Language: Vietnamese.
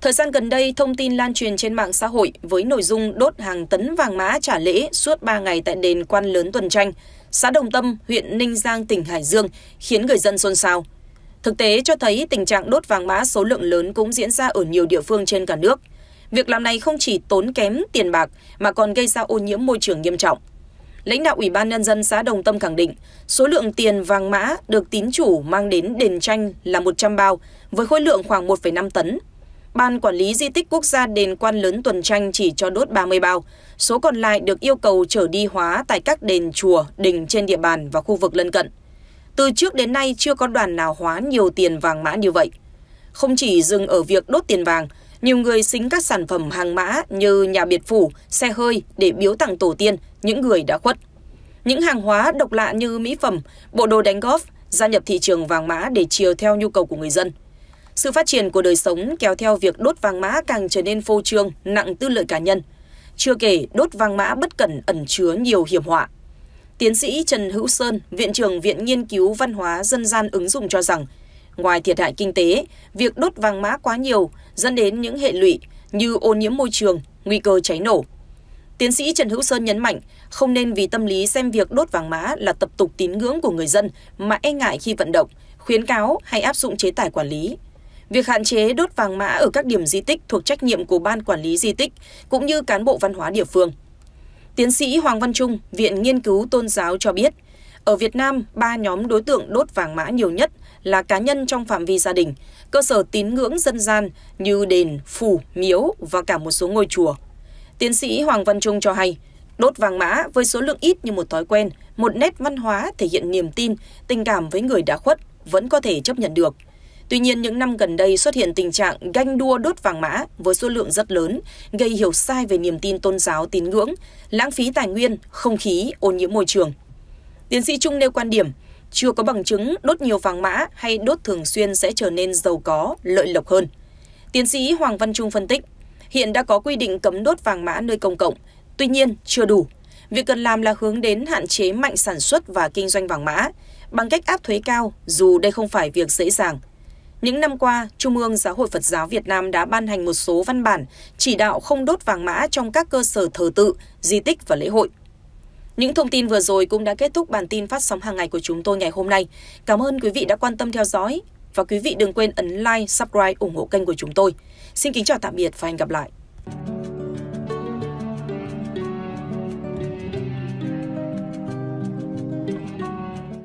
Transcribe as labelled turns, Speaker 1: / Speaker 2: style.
Speaker 1: Thời gian gần đây, thông tin lan truyền trên mạng xã hội với nội dung đốt hàng tấn vàng mã trả lễ suốt 3 ngày tại đền quan lớn tuần tranh, xã Đồng Tâm, huyện Ninh Giang, tỉnh Hải Dương, khiến người dân xôn xao. Thực tế cho thấy tình trạng đốt vàng mã số lượng lớn cũng diễn ra ở nhiều địa phương trên cả nước. Việc làm này không chỉ tốn kém tiền bạc mà còn gây ra ô nhiễm môi trường nghiêm trọng. Lãnh đạo Ủy ban Nhân dân xã Đồng Tâm khẳng định, số lượng tiền vàng mã được tín chủ mang đến đền tranh là 100 bao, với khối lượng khoảng 1,5 tấn, Ban Quản lý Di tích Quốc gia Đền Quan Lớn Tuần Tranh chỉ cho đốt 30 bao. Số còn lại được yêu cầu trở đi hóa tại các đền chùa, đình trên địa bàn và khu vực lân cận. Từ trước đến nay chưa có đoàn nào hóa nhiều tiền vàng mã như vậy. Không chỉ dừng ở việc đốt tiền vàng, nhiều người xính các sản phẩm hàng mã như nhà biệt phủ, xe hơi để biếu tặng tổ tiên, những người đã khuất. Những hàng hóa độc lạ như mỹ phẩm, bộ đồ đánh golf gia nhập thị trường vàng mã để chiều theo nhu cầu của người dân. Sự phát triển của đời sống kéo theo việc đốt vàng mã càng trở nên phô trương, nặng tư lợi cá nhân. Chưa kể, đốt vàng mã bất cẩn ẩn chứa nhiều hiểm họa. Tiến sĩ Trần Hữu Sơn, Viện trưởng Viện Nghiên cứu Văn hóa Dân gian ứng dụng cho rằng, ngoài thiệt hại kinh tế, việc đốt vàng mã quá nhiều dẫn đến những hệ lụy như ô nhiễm môi trường, nguy cơ cháy nổ. Tiến sĩ Trần Hữu Sơn nhấn mạnh, không nên vì tâm lý xem việc đốt vàng mã là tập tục tín ngưỡng của người dân mà e ngại khi vận động, khuyến cáo hay áp dụng chế tài quản lý. Việc hạn chế đốt vàng mã ở các điểm di tích thuộc trách nhiệm của ban quản lý di tích cũng như cán bộ văn hóa địa phương. Tiến sĩ Hoàng Văn Trung, Viện Nghiên cứu Tôn giáo cho biết, ở Việt Nam, ba nhóm đối tượng đốt vàng mã nhiều nhất là cá nhân trong phạm vi gia đình, cơ sở tín ngưỡng dân gian như đền, phủ, miếu và cả một số ngôi chùa. Tiến sĩ Hoàng Văn Trung cho hay, đốt vàng mã với số lượng ít như một thói quen, một nét văn hóa thể hiện niềm tin, tình cảm với người đã khuất vẫn có thể chấp nhận được. Tuy nhiên, những năm gần đây xuất hiện tình trạng ganh đua đốt vàng mã với số lượng rất lớn, gây hiểu sai về niềm tin tôn giáo tín ngưỡng, lãng phí tài nguyên, không khí, ô nhiễm môi trường. Tiến sĩ Trung nêu quan điểm, chưa có bằng chứng đốt nhiều vàng mã hay đốt thường xuyên sẽ trở nên giàu có, lợi lộc hơn. Tiến sĩ Hoàng Văn Trung phân tích, hiện đã có quy định cấm đốt vàng mã nơi công cộng, tuy nhiên chưa đủ. Việc cần làm là hướng đến hạn chế mạnh sản xuất và kinh doanh vàng mã bằng cách áp thuế cao, dù đây không phải việc dễ dàng những năm qua trung ương giáo hội phật giáo việt nam đã ban hành một số văn bản chỉ đạo không đốt vàng mã trong các cơ sở thờ tự di tích và lễ hội những thông tin vừa rồi cũng đã kết thúc bản tin phát sóng hàng ngày của chúng tôi ngày hôm nay. Cảm ơn quý vị đã quan tâm theo dõi và quý vị đừng quên ấn like, subscribe, ủng hộ kênh của chúng tôi. Xin kính chào tạm biệt và hẹn gặp lại.